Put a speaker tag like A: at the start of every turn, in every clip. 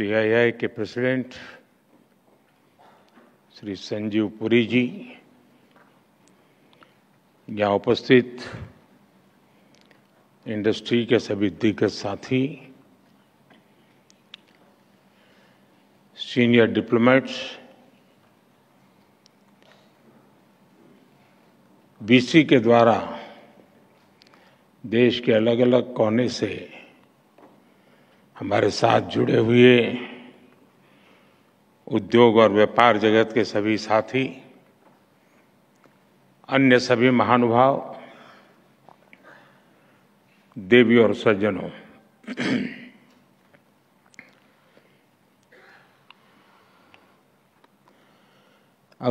A: Shri CII के president Shri Sanjiv Puri ji यहाँ उपस्थित इंडस्ट्री के सभी दिग्गज साथी सीनियर डिप्लोमेट्स बीसी के द्वारा देश के अलग अलग कोने से हमारे साथ जुड़े हुए उद्योग और व्यापार जगत के सभी साथी अन्य सभी महानुभाव देवी और सज्जनों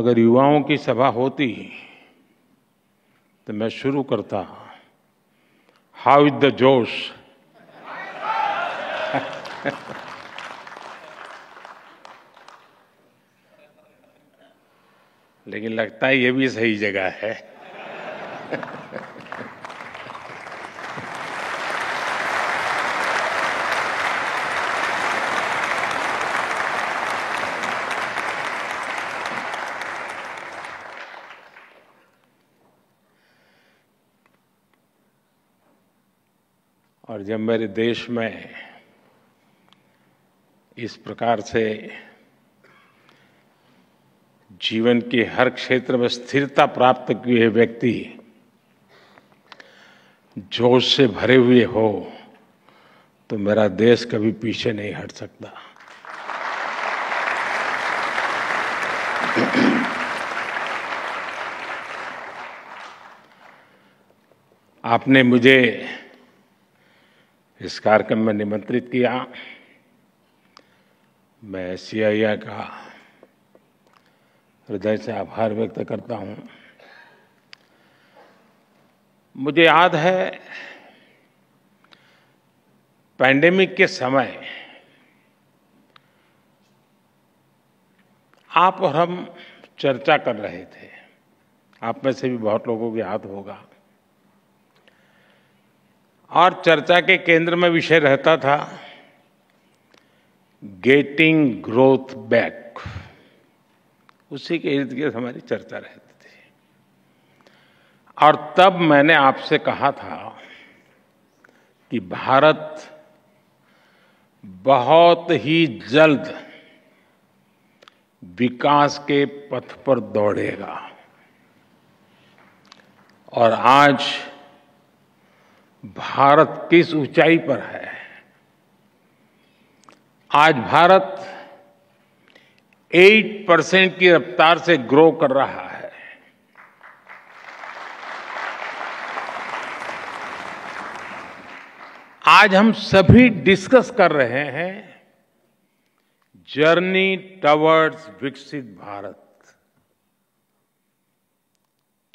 A: अगर युवाओं की सभा होती तो मैं शुरू करता हाउ इज द जोश लेकिन लगता है ये भी सही जगह है और जब मेरे देश में इस प्रकार से जीवन के हर क्षेत्र में स्थिरता प्राप्त किए व्यक्ति जोश से भरे हुए हो तो मेरा देश कभी पीछे नहीं हट सकता आपने मुझे इस कार्यक्रम में निमंत्रित किया मैं सी का हृदय से आभार व्यक्त करता हूं मुझे याद है पैंडेमिक के समय आप और हम चर्चा कर रहे थे आप में से भी बहुत लोगों को याद होगा और चर्चा के केंद्र में विषय रहता था गेटिंग ग्रोथ बैक उसी के इर्द गिर्द हमारी चर्चा रहती थी और तब मैंने आपसे कहा था कि भारत बहुत ही जल्द विकास के पथ पर दौड़ेगा और आज भारत किस ऊंचाई पर है आज भारत 8 परसेंट की रफ्तार से ग्रो कर रहा है आज हम सभी डिस्कस कर रहे हैं जर्नी टवर्ड्स विकसित भारत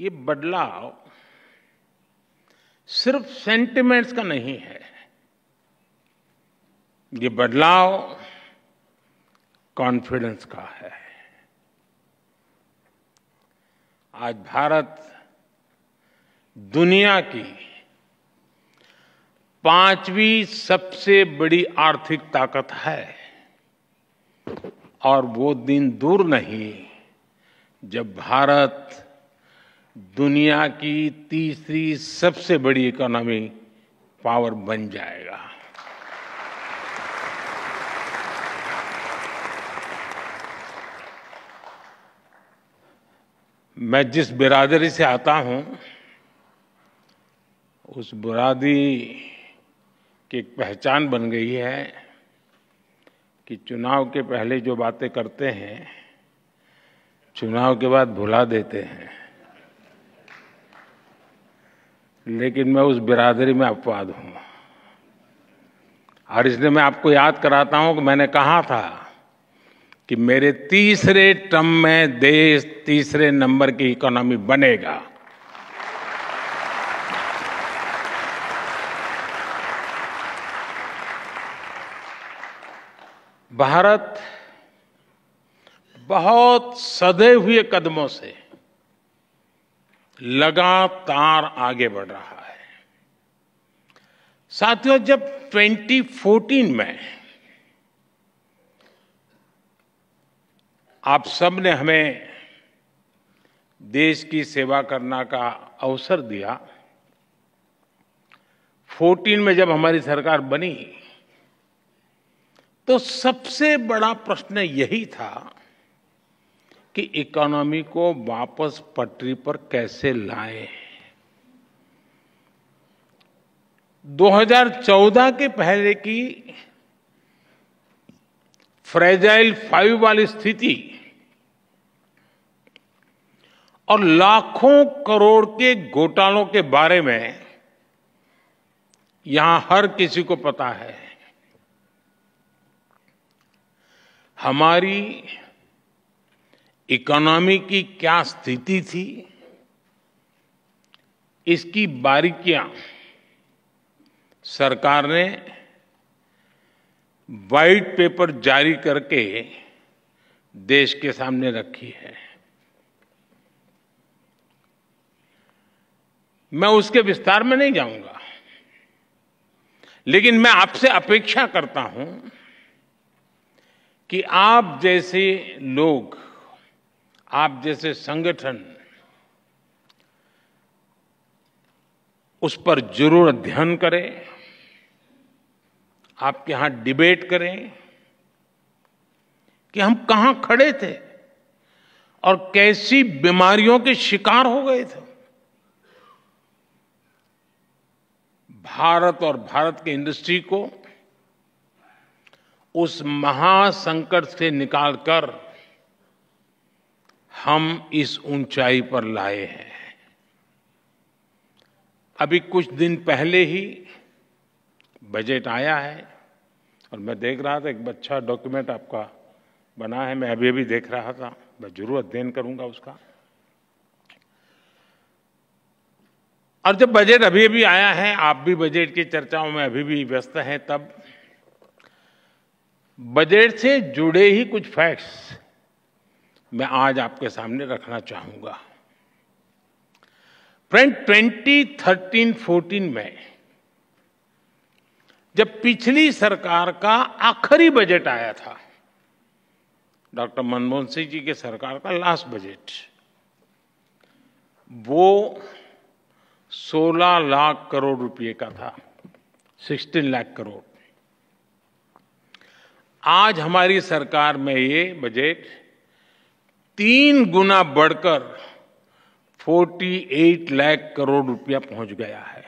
A: ये बदलाव सिर्फ सेंटिमेंट्स का नहीं है ये बदलाव कॉन्फिडेंस का है आज भारत दुनिया की पांचवी सबसे बड़ी आर्थिक ताकत है और वो दिन दूर नहीं जब भारत दुनिया की तीसरी सबसे बड़ी इकोनॉमी पावर बन जाएगा मैं जिस बिरादरी से आता हूँ उस बुरादी की एक पहचान बन गई है कि चुनाव के पहले जो बातें करते हैं चुनाव के बाद भुला देते हैं लेकिन मैं उस बिरादरी में अपवाद हूँ और इसलिए मैं आपको याद कराता हूँ कि मैंने कहा था कि मेरे तीसरे टर्म में देश तीसरे नंबर की इकोनॉमी बनेगा भारत बहुत सधे हुए कदमों से लगातार आगे बढ़ रहा है साथियों जब 2014 में आप सब ने हमें देश की सेवा करना का अवसर दिया 14 में जब हमारी सरकार बनी तो सबसे बड़ा प्रश्न यही था कि इकोनॉमी को वापस पटरी पर कैसे लाएं 2014 के पहले की फ्रेजाइल फाइव वाली स्थिति और लाखों करोड़ के घोटालों के बारे में यहां हर किसी को पता है हमारी इकोनॉमी की क्या स्थिति थी इसकी बारीकियां सरकार ने वाइट पेपर जारी करके देश के सामने रखी है मैं उसके विस्तार में नहीं जाऊंगा लेकिन मैं आपसे अपेक्षा करता हूं कि आप जैसे लोग आप जैसे संगठन उस पर जरूर अध्ययन करें आपके यहां डिबेट करें कि हम कहां खड़े थे और कैसी बीमारियों के शिकार हो गए थे भारत और भारत के इंडस्ट्री को उस महासंकट से निकालकर हम इस ऊंचाई पर लाए हैं अभी कुछ दिन पहले ही बजट आया है और मैं देख रहा था एक अच्छा डॉक्यूमेंट आपका बना है मैं अभी अभी देख रहा था मैं जरूर अध्ययन करूंगा उसका और जब बजट अभी अभी आया है आप भी बजट की चर्चाओं में अभी भी व्यस्त हैं तब बजट से जुड़े ही कुछ फैक्ट्स मैं आज आपके सामने रखना चाहूंगा फ्रेंड 2013-14 में जब पिछली सरकार का आखिरी बजट आया था डॉक्टर मनमोहन सिंह जी के सरकार का लास्ट बजट वो 16 लाख करोड़ रुपए का था 16 लाख करोड़ आज हमारी सरकार में ये बजट तीन गुना बढ़कर 48 लाख करोड़ रुपया पहुंच गया है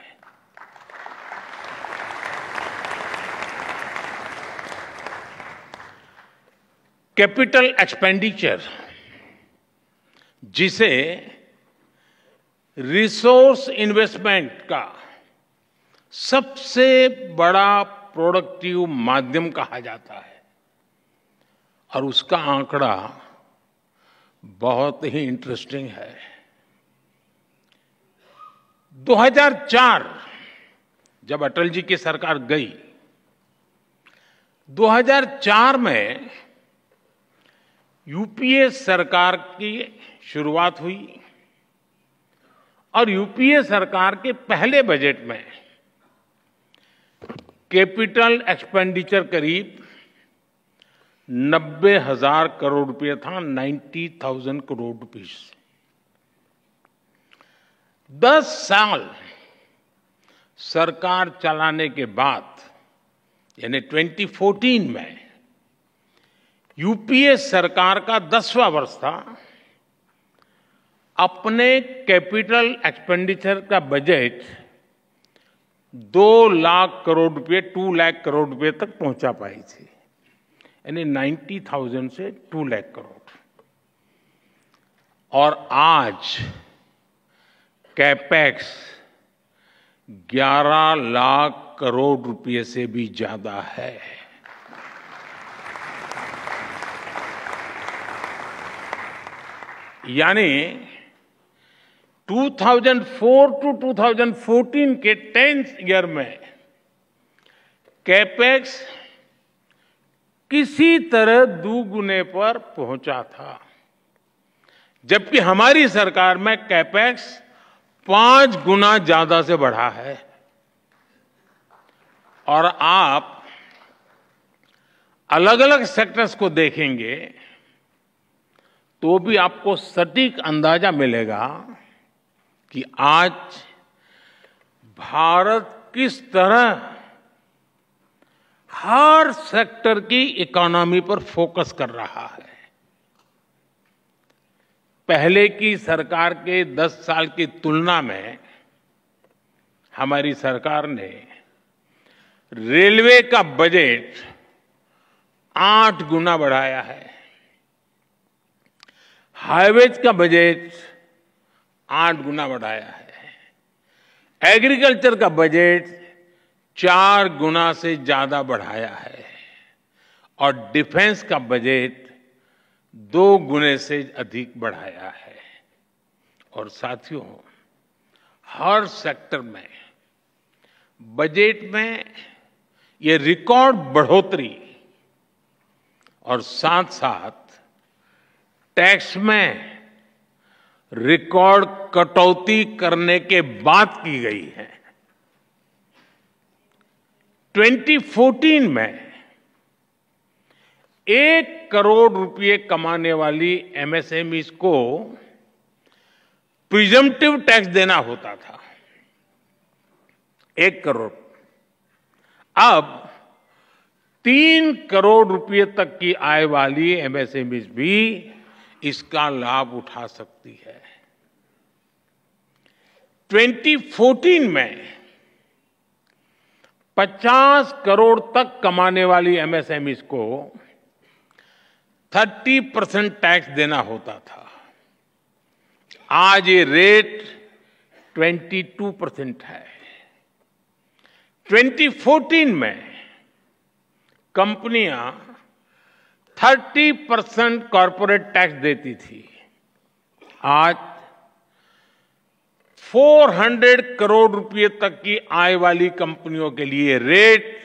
A: कैपिटल एक्सपेंडिचर जिसे रिसोर्स इन्वेस्टमेंट का सबसे बड़ा प्रोडक्टिव माध्यम कहा जाता है और उसका आंकड़ा बहुत ही इंटरेस्टिंग है 2004 जब अटल जी की सरकार गई 2004 में यूपीए सरकार की शुरुआत हुई और यूपीए सरकार के पहले बजट में कैपिटल एक्सपेंडिचर करीब नब्बे हजार करोड़ रुपये था नाइन्टी थाउजेंड करोड़ रुपीस दस साल सरकार चलाने के बाद यानी 2014 में यूपीए सरकार का दसवां वर्ष था अपने कैपिटल एक्सपेंडिचर का बजट दो लाख करोड़ रुपए टू लाख करोड़ रुपए तक पहुंचा पाई थी यानी नाइन्टी थाउजेंड से टू लाख करोड़ और आज कैपेक्स ग्यारह लाख करोड़ रुपए से भी ज्यादा है यानी 2004 टू 2014 के टेंथ ईयर में कैपेक्स किसी तरह दुगुने पर पहुंचा था जबकि हमारी सरकार में कैपेक्स पांच गुना ज्यादा से बढ़ा है और आप अलग अलग सेक्टर्स को देखेंगे तो भी आपको सटीक अंदाजा मिलेगा कि आज भारत किस तरह हर सेक्टर की इकोनॉमी पर फोकस कर रहा है पहले की सरकार के 10 साल की तुलना में हमारी सरकार ने रेलवे का बजट आठ गुना बढ़ाया है हाईवेज का बजट आठ गुना बढ़ाया है एग्रीकल्चर का बजट चार गुना से ज्यादा बढ़ाया है और डिफेंस का बजट दो गुने से अधिक बढ़ाया है और साथियों हर सेक्टर में बजट में ये रिकॉर्ड बढ़ोतरी और साथ साथ टैक्स में रिकॉर्ड कटौती करने के बाद की गई है 2014 में एक करोड़ रुपए कमाने वाली एमएसएमई e को प्रिजम्प्टिव टैक्स देना होता था एक करोड़ अब तीन करोड़ रुपए तक की आय वाली एमएसएमई e भी इसका लाभ उठा सकती है 2014 में 50 करोड़ तक कमाने वाली एमएसएमईज e को 30 परसेंट टैक्स देना होता था आज ये रेट 22 परसेंट है 2014 में कंपनियां थर्टी परसेंट कॉरपोरेट टैक्स देती थी आज 400 करोड़ रुपए तक की आय वाली कंपनियों के लिए रेट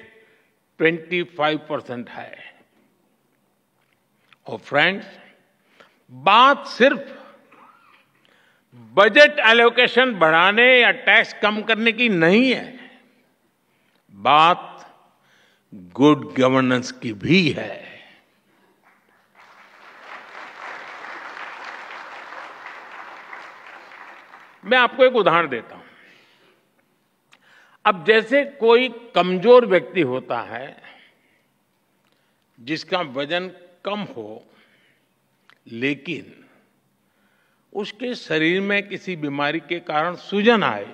A: 25 परसेंट है और फ्रेंड्स बात सिर्फ बजट एलोकेशन बढ़ाने या टैक्स कम करने की नहीं है बात गुड गवर्नेंस की भी है मैं आपको एक उदाहरण देता हूं अब जैसे कोई कमजोर व्यक्ति होता है जिसका वजन कम हो लेकिन उसके शरीर में किसी बीमारी के कारण सूजन आए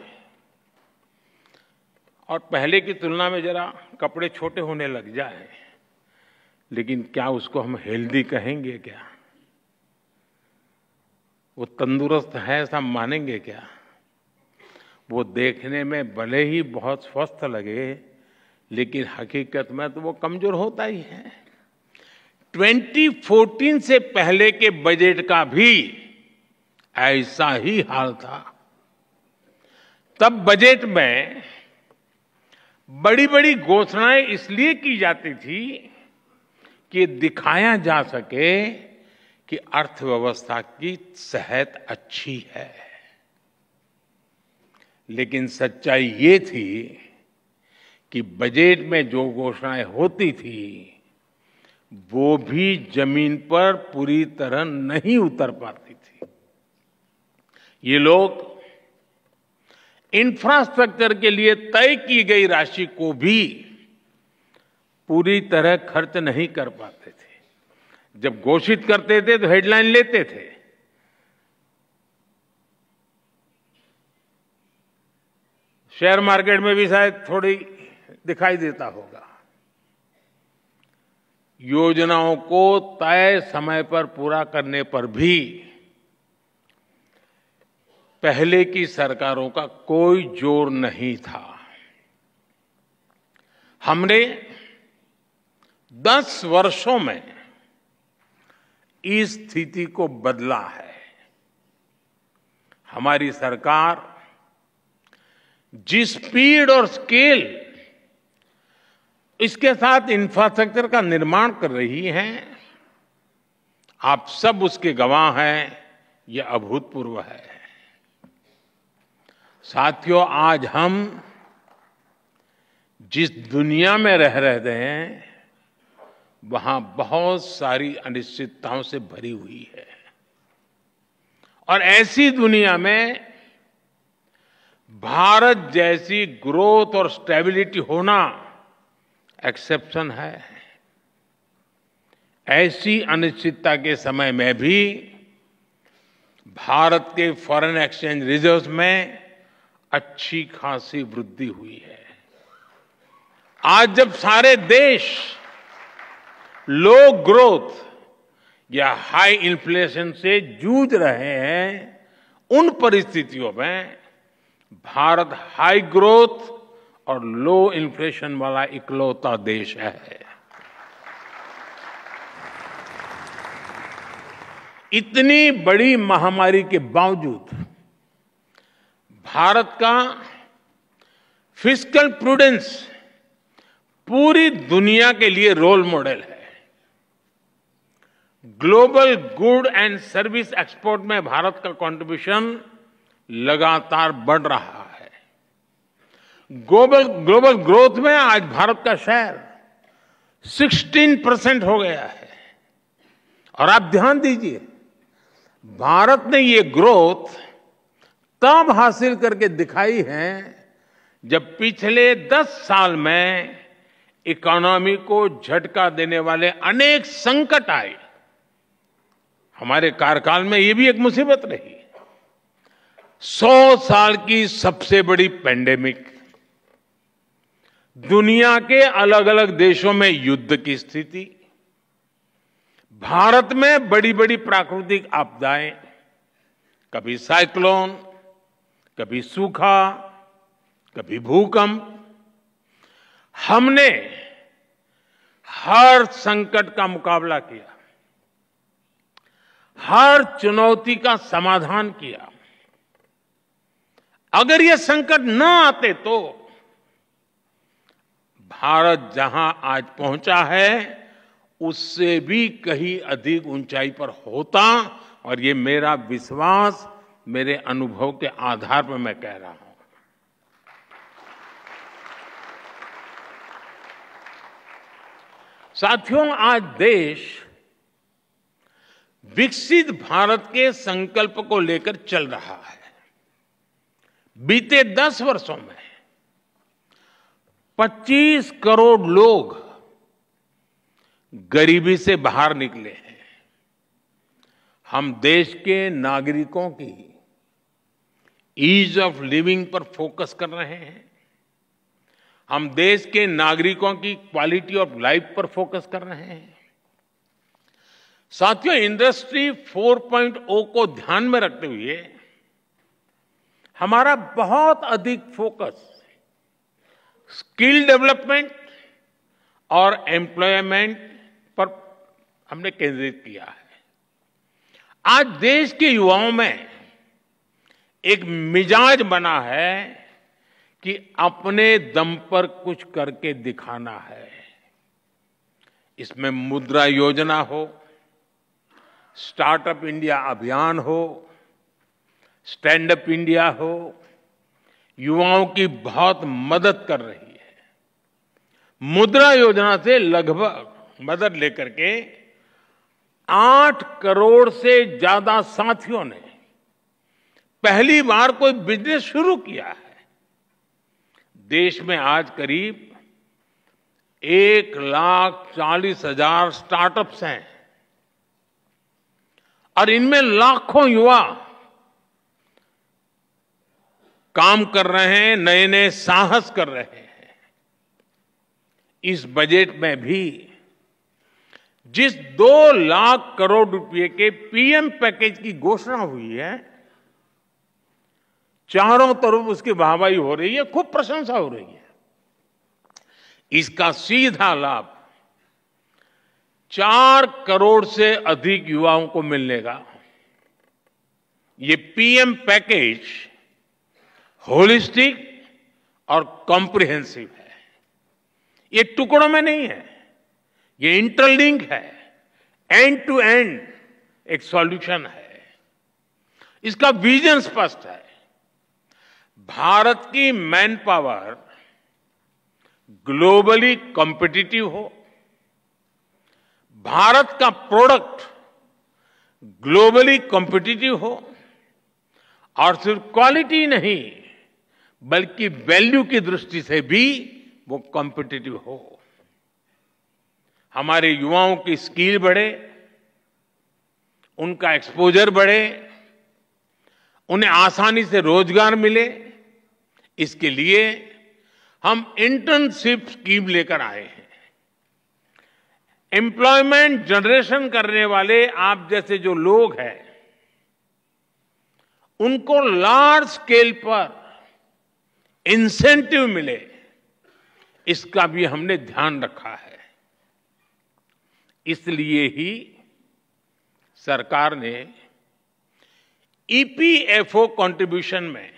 A: और पहले की तुलना में जरा कपड़े छोटे होने लग जाए लेकिन क्या उसको हम हेल्दी कहेंगे क्या वो तंदुरुस्त है ऐसा मानेंगे क्या वो देखने में भले ही बहुत स्वस्थ लगे लेकिन हकीकत में तो वो कमज़ोर होता ही है 2014 से पहले के बजट का भी ऐसा ही हाल था तब बजट में बड़ी बड़ी घोषणाएं इसलिए की जाती थी कि दिखाया जा सके कि अर्थव्यवस्था की सेहत अच्छी है लेकिन सच्चाई ये थी कि बजट में जो घोषणाएं होती थी वो भी जमीन पर पूरी तरह नहीं उतर पाती थी ये लोग इंफ्रास्ट्रक्चर के लिए तय की गई राशि को भी पूरी तरह खर्च नहीं कर पाते थे जब घोषित करते थे तो हेडलाइन लेते थे शेयर मार्केट में भी शायद थोड़ी दिखाई देता होगा योजनाओं को तय समय पर पूरा करने पर भी पहले की सरकारों का कोई जोर नहीं था हमने 10 वर्षों में इस स्थिति को बदला है हमारी सरकार जिस स्पीड और स्केल इसके साथ इंफ्रास्ट्रक्चर का निर्माण कर रही है आप सब उसके गवाह हैं यह अभूतपूर्व है साथियों आज हम जिस दुनिया में रह रहे हैं वहां बहुत सारी अनिश्चितताओं से भरी हुई है और ऐसी दुनिया में भारत जैसी ग्रोथ और स्टेबिलिटी होना एक्सेप्शन है ऐसी अनिश्चितता के समय में भी भारत के फॉरेन एक्सचेंज रिजर्व्स में अच्छी खासी वृद्धि हुई है आज जब सारे देश लो ग्रोथ या हाई इन्फ्लेशन से जूझ रहे हैं उन परिस्थितियों में भारत हाई ग्रोथ और लो इन्फ्लेशन वाला इकलौता देश है इतनी बड़ी महामारी के बावजूद भारत का फिजिकल प्रूडेंस पूरी दुनिया के लिए रोल मॉडल है global good and service export में भारत का कंट्रीब्यूशन लगातार बढ़ रहा है ग्लोबल ग्लोबल ग्रोथ में आज भारत का शेयर 16 परसेंट हो गया है और आप ध्यान दीजिए भारत ने ये ग्रोथ तब हासिल करके दिखाई है जब पिछले 10 साल में इकोनॉमी को झटका देने वाले अनेक संकट आए हमारे कार्यकाल में ये भी एक मुसीबत रही सौ साल की सबसे बड़ी पैंडेमिक दुनिया के अलग अलग देशों में युद्ध की स्थिति भारत में बड़ी बड़ी प्राकृतिक आपदाएं कभी साइक्लोन कभी सूखा कभी भूकंप हमने हर संकट का मुकाबला किया हर चुनौती का समाधान किया अगर ये संकट न आते तो भारत जहां आज पहुंचा है उससे भी कहीं अधिक ऊंचाई पर होता और ये मेरा विश्वास मेरे अनुभव के आधार पर मैं कह रहा हूं साथियों आज देश विकसित भारत के संकल्प को लेकर चल रहा है बीते दस वर्षों में 25 करोड़ लोग गरीबी से बाहर निकले हैं हम देश के नागरिकों की ईज ऑफ लिविंग पर फोकस कर रहे हैं हम देश के नागरिकों की क्वालिटी ऑफ लाइफ पर फोकस कर रहे हैं साथियों इंडस्ट्री 4.0 को ध्यान में रखते हुए हमारा बहुत अधिक फोकस स्किल डेवलपमेंट और एम्प्लॉयमेंट पर हमने केंद्रित किया है आज देश के युवाओं में एक मिजाज बना है कि अपने दम पर कुछ करके दिखाना है इसमें मुद्रा योजना हो स्टार्टअप इंडिया अभियान हो स्टैंड अप इंडिया हो युवाओं की बहुत मदद कर रही है मुद्रा योजना से लगभग मदद लेकर के आठ करोड़ से ज्यादा साथियों ने पहली बार कोई बिजनेस शुरू किया है देश में आज करीब एक लाख चालीस हजार स्टार्टअप्स हैं और इनमें लाखों युवा काम कर रहे हैं नए नए साहस कर रहे हैं इस बजट में भी जिस दो लाख करोड़ रुपए के पीएम पैकेज की घोषणा हुई है चारों तरफ उसकी वाहवाही हो रही है खूब प्रशंसा हो रही है इसका सीधा लाभ चार करोड़ से अधिक युवाओं को मिलने का ये पीएम पैकेज होलिस्टिक और कॉम्प्रिहेंसिव है ये टुकड़ों में नहीं है ये इंटरलिंक है एंड टू एंड एक सॉल्यूशन है इसका विजन स्पष्ट है भारत की मैन पावर ग्लोबली कॉम्पिटिटिव हो भारत का प्रोडक्ट ग्लोबली कॉम्पिटिटिव हो और सिर्फ क्वालिटी नहीं बल्कि वैल्यू की दृष्टि से भी वो कॉम्पिटिटिव हो हमारे युवाओं की स्किल बढ़े उनका एक्सपोजर बढ़े उन्हें आसानी से रोजगार मिले इसके लिए हम इंटर्नशिप स्कीम लेकर आए हैं एम्प्लॉयमेंट जनरेशन करने वाले आप जैसे जो लोग हैं उनको लार्ज स्केल पर इंसेंटिव मिले इसका भी हमने ध्यान रखा है इसलिए ही सरकार ने ईपीएफओ e कंट्रीब्यूशन में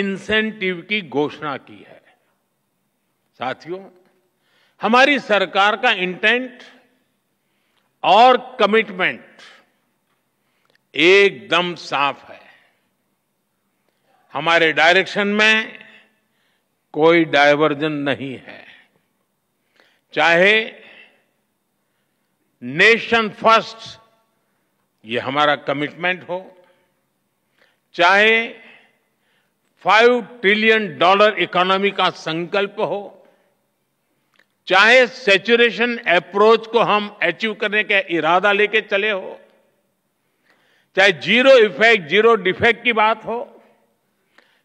A: इंसेंटिव की घोषणा की है साथियों हमारी सरकार का इंटेंट और कमिटमेंट एकदम साफ है हमारे डायरेक्शन में कोई डायवर्जन नहीं है चाहे नेशन फर्स्ट ये हमारा कमिटमेंट हो चाहे फाइव ट्रिलियन डॉलर इकोनॉमी का संकल्प हो चाहे सेचुरेशन अप्रोच को हम अचीव करने का इरादा लेके चले हो चाहे जीरो इफेक्ट जीरो डिफेक्ट की बात हो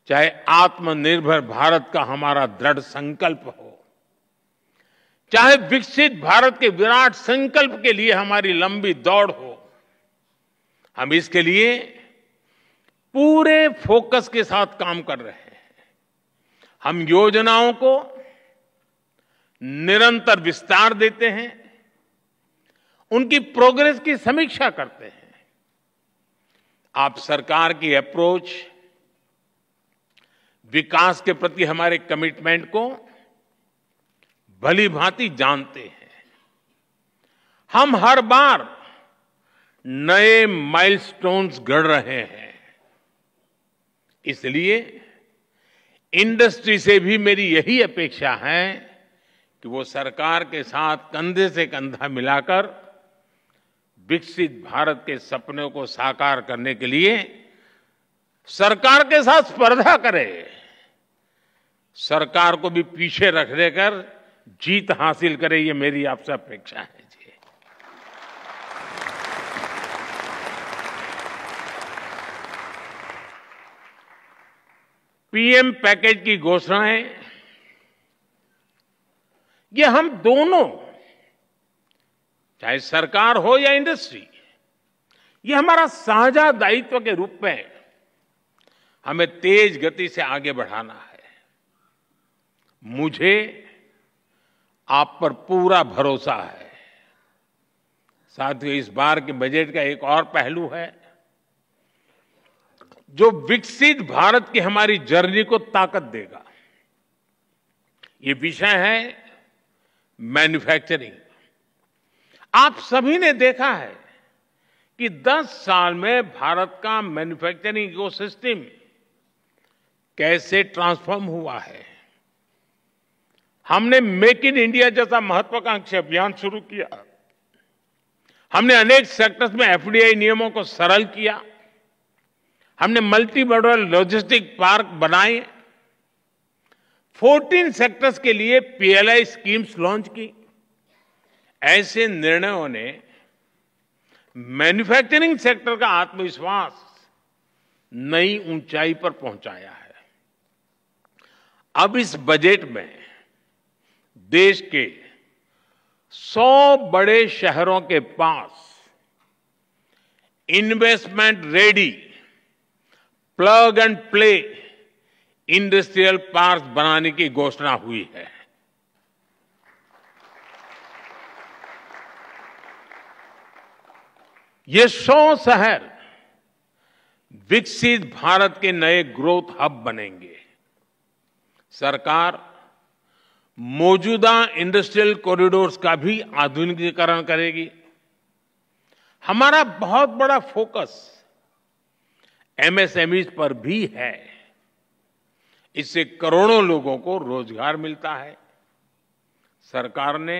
A: चाहे आत्मनिर्भर भारत का हमारा दृढ़ संकल्प हो चाहे विकसित भारत के विराट संकल्प के लिए हमारी लंबी दौड़ हो हम इसके लिए पूरे फोकस के साथ काम कर रहे हैं हम योजनाओं को निरंतर विस्तार देते हैं उनकी प्रोग्रेस की समीक्षा करते हैं आप सरकार की अप्रोच विकास के प्रति हमारे कमिटमेंट को भली भांति जानते हैं हम हर बार नए माइलस्टोन्स गढ़ रहे हैं इसलिए इंडस्ट्री से भी मेरी यही अपेक्षा है कि वो सरकार के साथ कंधे से कंधा मिलाकर विकसित भारत के सपनों को साकार करने के लिए सरकार के साथ स्पर्धा करे सरकार को भी पीछे रख देकर जीत हासिल करे ये मेरी आपसे अपेक्षा है जी पीएम पैकेज की घोषणाएं ये हम दोनों चाहे सरकार हो या इंडस्ट्री ये हमारा साझा दायित्व के रूप में हमें तेज गति से आगे बढ़ाना है मुझे आप पर पूरा भरोसा है साथ ही इस बार के बजट का एक और पहलू है जो विकसित भारत की हमारी जर्नी को ताकत देगा ये विषय है मैन्युफैक्चरिंग आप सभी ने देखा है कि 10 साल में भारत का मैन्युफैक्चरिंग इकोसिस्टम कैसे ट्रांसफॉर्म हुआ है हमने मेक इन इंडिया जैसा महत्वाकांक्षी अभियान शुरू किया हमने अनेक सेक्टर्स में एफडीआई नियमों को सरल किया हमने मल्टी मॉडल लॉजिस्टिक पार्क बनाए 14 सेक्टर्स के लिए पीएलआई स्कीम्स लॉन्च की ऐसे निर्णयों ने मैन्युफैक्चरिंग सेक्टर का आत्मविश्वास नई ऊंचाई पर पहुंचाया है अब इस बजट में देश के 100 बड़े शहरों के पास investment ready plug and play industrial park बनाने की घोषणा हुई है ये सौ शहर विकसित भारत के नए ग्रोथ हब बनेंगे सरकार मौजूदा इंडस्ट्रियल कॉरिडोर्स का भी आधुनिकीकरण करेगी हमारा बहुत बड़ा फोकस एमएसएमई पर भी है इससे करोड़ों लोगों को रोजगार मिलता है सरकार ने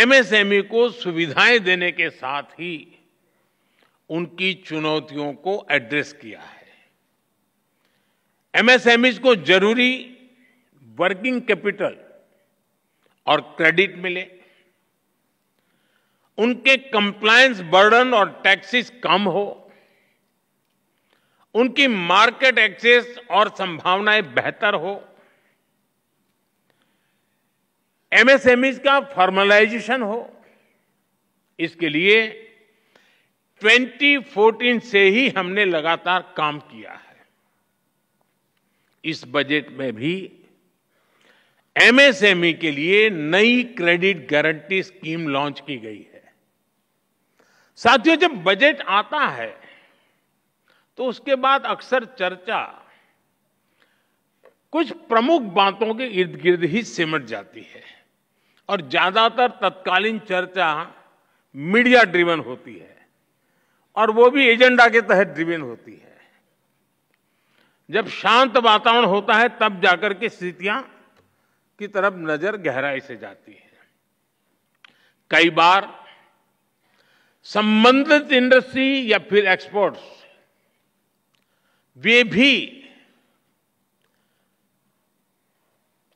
A: एमएसएमई को सुविधाएं देने के साथ ही उनकी चुनौतियों को एड्रेस किया है एमएसएमई को जरूरी वर्किंग कैपिटल और क्रेडिट मिले उनके कंप्लायंस बर्डन और टैक्सेस कम हो उनकी मार्केट एक्सेस और संभावनाएं बेहतर हो एमएसएमई e का फॉर्मलाइजेशन हो इसके लिए 2014 से ही हमने लगातार काम किया है इस बजट में भी एमएसएमई e के लिए नई क्रेडिट गारंटी स्कीम लॉन्च की गई है साथियों जब बजट आता है तो उसके बाद अक्सर चर्चा कुछ प्रमुख बातों के इर्द गिर्द ही सिमट जाती है और ज्यादातर तत्कालीन चर्चा मीडिया ड्रिवन होती है और वो भी एजेंडा के तहत ड्रिवन होती है जब शांत वातावरण होता है तब जाकर के स्थितियां की तरफ नजर गहराई से जाती है कई बार संबंधित इंडस्ट्री या फिर एक्सपोर्ट्स वे भी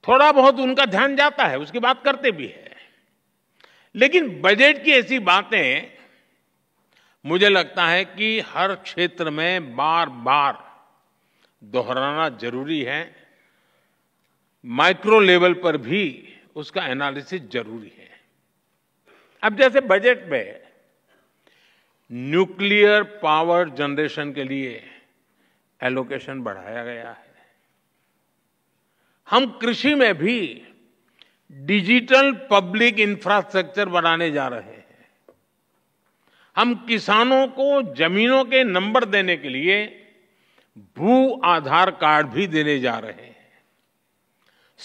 A: थोड़ा बहुत उनका ध्यान जाता है उसकी बात करते भी है लेकिन बजट की ऐसी बातें मुझे लगता है कि हर क्षेत्र में बार बार दोहराना जरूरी है माइक्रो लेवल पर भी उसका एनालिसिस जरूरी है अब जैसे बजट में न्यूक्लियर पावर जनरेशन के लिए एलोकेशन बढ़ाया गया है हम कृषि में भी डिजिटल पब्लिक इंफ्रास्ट्रक्चर बनाने जा रहे हैं हम किसानों को जमीनों के नंबर देने के लिए भू आधार कार्ड भी देने जा रहे हैं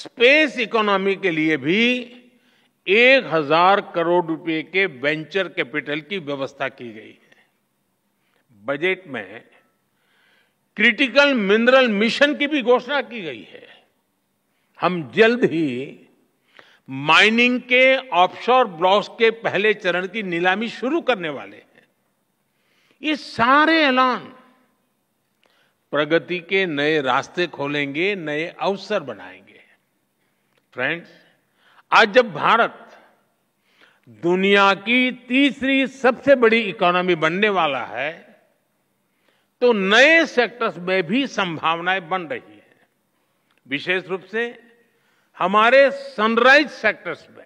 A: स्पेस इकोनॉमी के लिए भी एक हजार करोड़ रुपए के वेंचर कैपिटल की व्यवस्था की गई है बजट में क्रिटिकल मिनरल मिशन की भी घोषणा की गई है हम जल्द ही माइनिंग के ऑफशोर ब्लॉक्स के पहले चरण की नीलामी शुरू करने वाले हैं ये सारे ऐलान प्रगति के नए रास्ते खोलेंगे नए अवसर बनाएंगे फ्रेंड्स आज जब भारत दुनिया की तीसरी सबसे बड़ी इकोनॉमी बनने वाला है तो नए सेक्टर्स में भी संभावनाएं बन रही हैं विशेष रूप से हमारे सनराइज सेक्टर्स में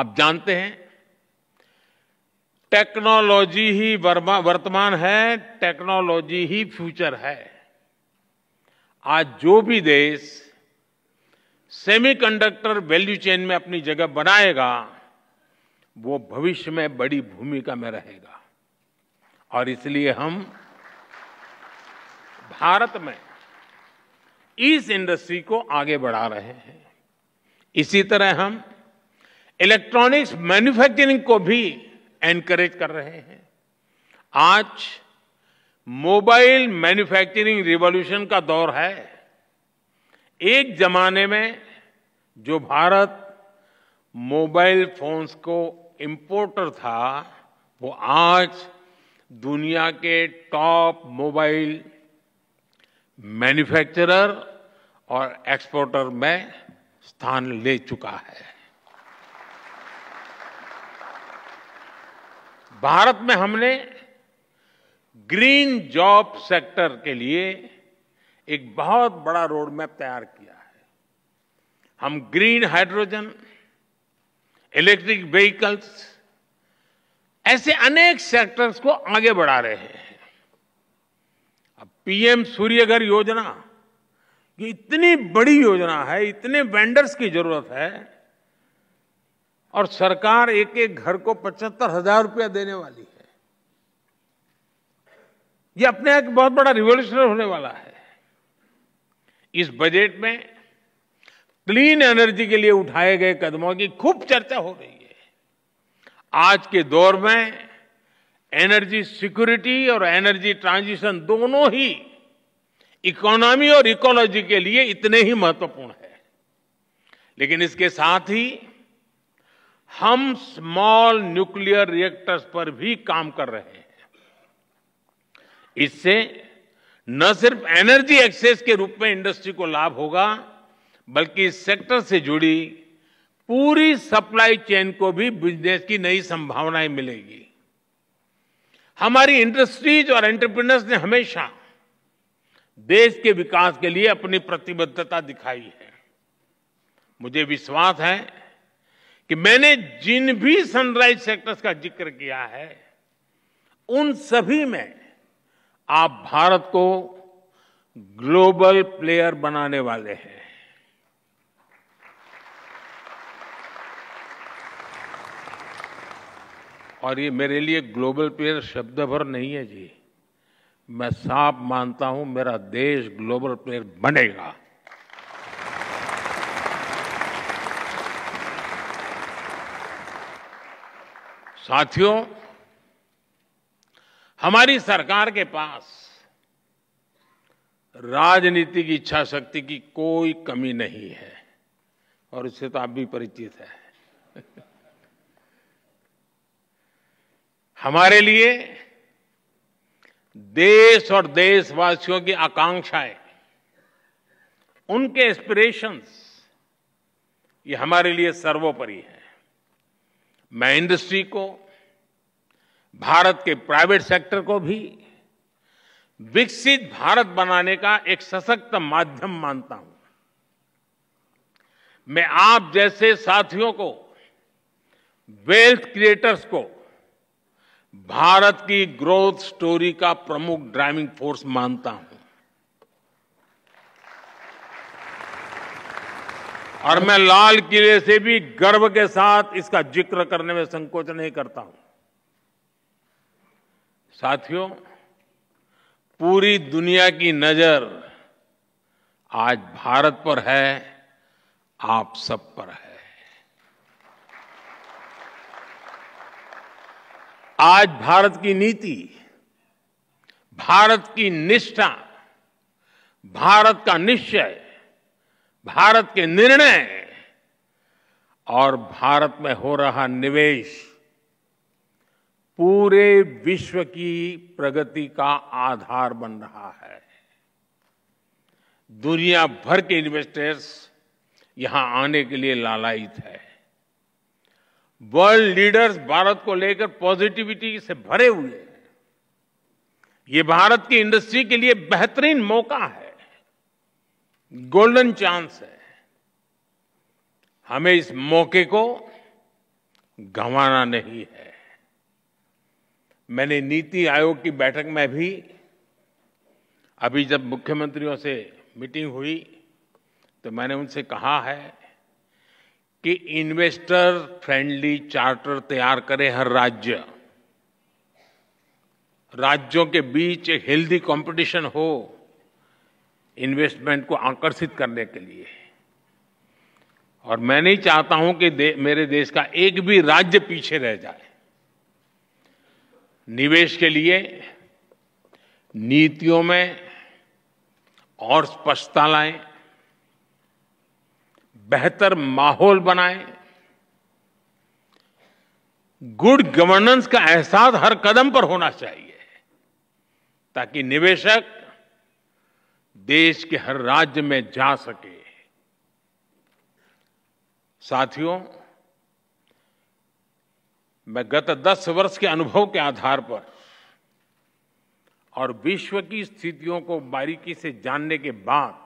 A: आप जानते हैं टेक्नोलॉजी ही वर्तमान है टेक्नोलॉजी ही फ्यूचर है आज जो भी देश सेमीकंडक्टर वैल्यू चेन में अपनी जगह बनाएगा वो भविष्य में बड़ी भूमिका में रहेगा और इसलिए हम भारत में इस इंडस्ट्री को आगे बढ़ा रहे हैं इसी तरह हम इलेक्ट्रॉनिक्स मैन्युफैक्चरिंग को भी एनकरेज कर रहे हैं आज मोबाइल मैन्युफैक्चरिंग रिवॉल्यूशन का दौर है एक जमाने में जो भारत मोबाइल फोन्स को इम्पोर्टर था वो आज दुनिया के टॉप मोबाइल मैन्युफैक्चरर और एक्सपोर्टर में स्थान ले चुका है भारत में हमने ग्रीन जॉब सेक्टर के लिए एक बहुत बड़ा रोड मैप तैयार किया है हम ग्रीन हाइड्रोजन इलेक्ट्रिक व्हीकल्स ऐसे अनेक सेक्टर्स को आगे बढ़ा रहे हैं अब पीएम घर योजना ये इतनी बड़ी योजना है इतने वेंडर्स की जरूरत है और सरकार एक एक घर को पचहत्तर हजार रुपया देने वाली है ये अपने आप बहुत बड़ा रिवोल्यूशनर होने वाला है इस बजट में क्लीन एनर्जी के लिए उठाए गए कदमों की खूब चर्चा हो रही है आज के दौर में एनर्जी सिक्योरिटी और एनर्जी ट्रांजिशन दोनों ही इकोनॉमी और इकोलॉजी के लिए इतने ही महत्वपूर्ण है लेकिन इसके साथ ही हम स्मॉल न्यूक्लियर रिएक्टर्स पर भी काम कर रहे हैं इससे न सिर्फ एनर्जी एक्सेस के रूप में इंडस्ट्री को लाभ होगा बल्कि इस सेक्टर से जुड़ी पूरी सप्लाई चेन को भी बिजनेस की नई संभावनाएं मिलेगी हमारी इंडस्ट्रीज और एंटरप्रेनर्स ने हमेशा देश के विकास के लिए अपनी प्रतिबद्धता दिखाई है मुझे विश्वास है कि मैंने जिन भी सनराइज सेक्टर्स का जिक्र किया है उन सभी में आप भारत को ग्लोबल प्लेयर बनाने वाले हैं और ये मेरे लिए ग्लोबल प्लेयर शब्द भर नहीं है जी मैं साफ मानता हूं मेरा देश ग्लोबल प्लेयर बनेगा साथियों हमारी सरकार के पास राजनीतिक इच्छा शक्ति की कोई कमी नहीं है और इससे तो आप भी परिचित है हमारे लिए देश और देशवासियों की आकांक्षाएं उनके एस्पिरेशंस ये हमारे लिए सर्वोपरि है मैं इंडस्ट्री को भारत के प्राइवेट सेक्टर को भी विकसित भारत बनाने का एक सशक्त माध्यम मानता हूं मैं आप जैसे साथियों को वेल्थ क्रिएटर्स को भारत की ग्रोथ स्टोरी का प्रमुख ड्राइविंग फोर्स मानता हूं और मैं लाल किले से भी गर्व के साथ इसका जिक्र करने में संकोच नहीं करता हूं साथियों पूरी दुनिया की नजर आज भारत पर है आप सब पर है आज भारत की नीति भारत की निष्ठा भारत का निश्चय भारत के निर्णय और भारत में हो रहा निवेश पूरे विश्व की प्रगति का आधार बन रहा है दुनिया भर के इन्वेस्टर्स यहां आने के लिए लालायित है वर्ल्ड लीडर्स भारत को लेकर पॉजिटिविटी से भरे हुए हैं ये भारत की इंडस्ट्री के लिए बेहतरीन मौका है गोल्डन चांस है हमें इस मौके को गंवाना नहीं है मैंने नीति आयोग की बैठक में भी अभी जब मुख्यमंत्रियों से मीटिंग हुई तो मैंने उनसे कहा है कि इन्वेस्टर फ्रेंडली चार्टर तैयार करे हर राज्य राज्यों के बीच एक हेल्दी कंपटीशन हो इन्वेस्टमेंट को आकर्षित करने के लिए और मैं नहीं चाहता हूं कि दे, मेरे देश का एक भी राज्य पीछे रह जाए निवेश के लिए नीतियों में और स्पष्टता लाएं बेहतर माहौल बनाए गुड गवर्नेंस का एहसास हर कदम पर होना चाहिए ताकि निवेशक देश के हर राज्य में जा सके साथियों मैं गत दस वर्ष के अनुभव के आधार पर और विश्व की स्थितियों को बारीकी से जानने के बाद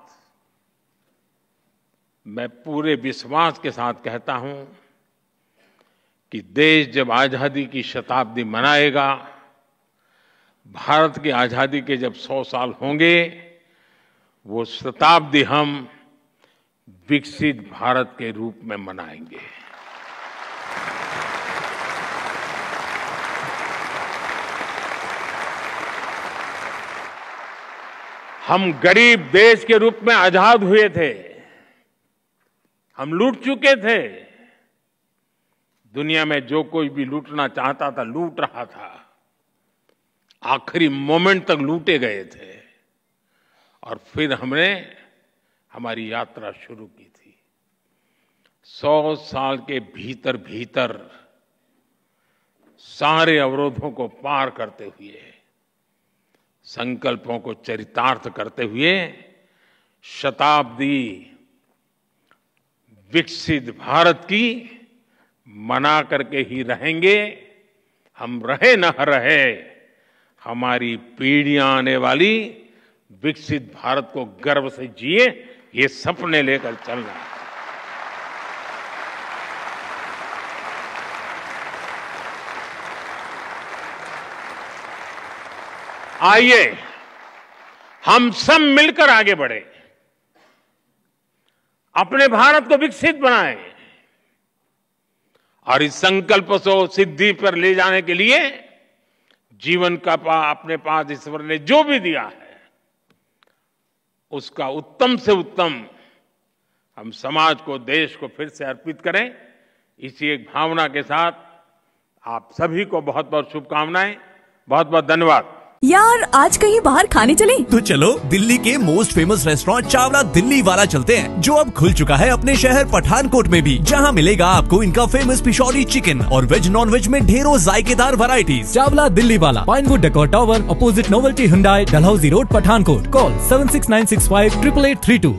A: मैं पूरे विश्वास के साथ कहता हूं कि देश जब आज़ादी की शताब्दी मनाएगा भारत की आज़ादी के जब सौ साल होंगे वो शताब्दी हम विकसित भारत के रूप में मनाएंगे हम गरीब देश के रूप में आज़ाद हुए थे हम लूट चुके थे दुनिया में जो कोई भी लूटना चाहता था लूट रहा था आखिरी मोमेंट तक लूटे गए थे और फिर हमने हमारी यात्रा शुरू की थी सौ साल के भीतर भीतर सारे अवरोधों को पार करते हुए संकल्पों को चरितार्थ करते हुए शताब्दी विकसित भारत की मना करके ही रहेंगे हम रहे न रहे हमारी पीढ़ियां आने वाली विकसित भारत को गर्व से जिए ये सपने लेकर चलना है आइए हम सब मिलकर आगे बढ़े अपने भारत को विकसित बनाएं और इस संकल्प को सिद्धि पर ले जाने के लिए जीवन का पा अपने पास ईश्वर ने जो भी दिया है उसका उत्तम से उत्तम हम समाज को देश को फिर से अर्पित करें इसी एक भावना के साथ आप सभी को बहुत बहुत शुभकामनाएं बहुत बहुत धन्यवाद यार आज कहीं बाहर खाने चले तो चलो दिल्ली के most famous restaurant Chawla Delhi Wala चलते हैं जो अब खुल चुका है अपने शहर पठानकोट में भी जहां मिलेगा आपको इनका फेमस पिशौरी चिकन और वेज नॉन वेज में ढेरों जायकेदार varieties Chawla Delhi Wala pinewood decor tower opposite novelty Hyundai Dalhousie road Pathankot call seven six nine six five triple eight three two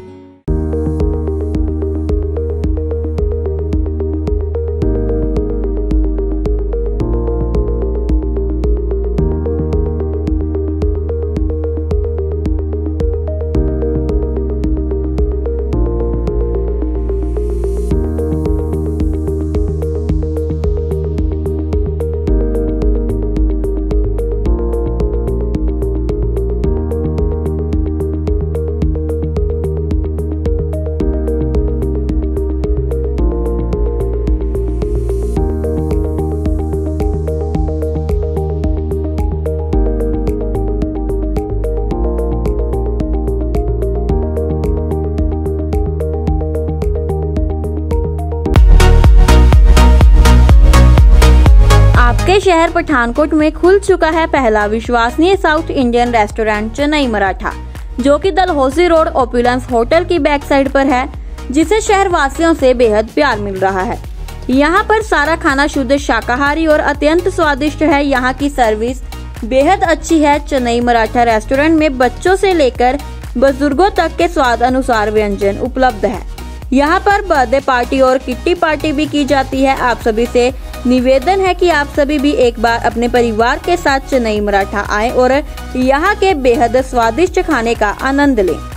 A: शहर पठानकोट में खुल चुका है पहला विश्वसनीय south Indian restaurant Chennai Maratha जो कि दलहोसी रोड ओपुलेंस होटल की बैक साइड पर है जिसे शहर वासियों से बेहद प्यार मिल रहा है यहाँ पर सारा खाना शुद्ध शाकाहारी और अत्यंत स्वादिष्ट है यहाँ की सर्विस बेहद अच्छी है चेन्नई मराठा रेस्टोरेंट में बच्चों से लेकर बुजुर्गों तक के स्वाद अनुसार व्यंजन उपलब्ध है यहाँ पर बर्थडे पार्टी और किट्टी पार्टी भी की जाती है आप सभी से निवेदन है कि आप सभी भी एक बार अपने परिवार के साथ चेन्नई मराठा आए और यहाँ के बेहद स्वादिष्ट खाने का आनंद लें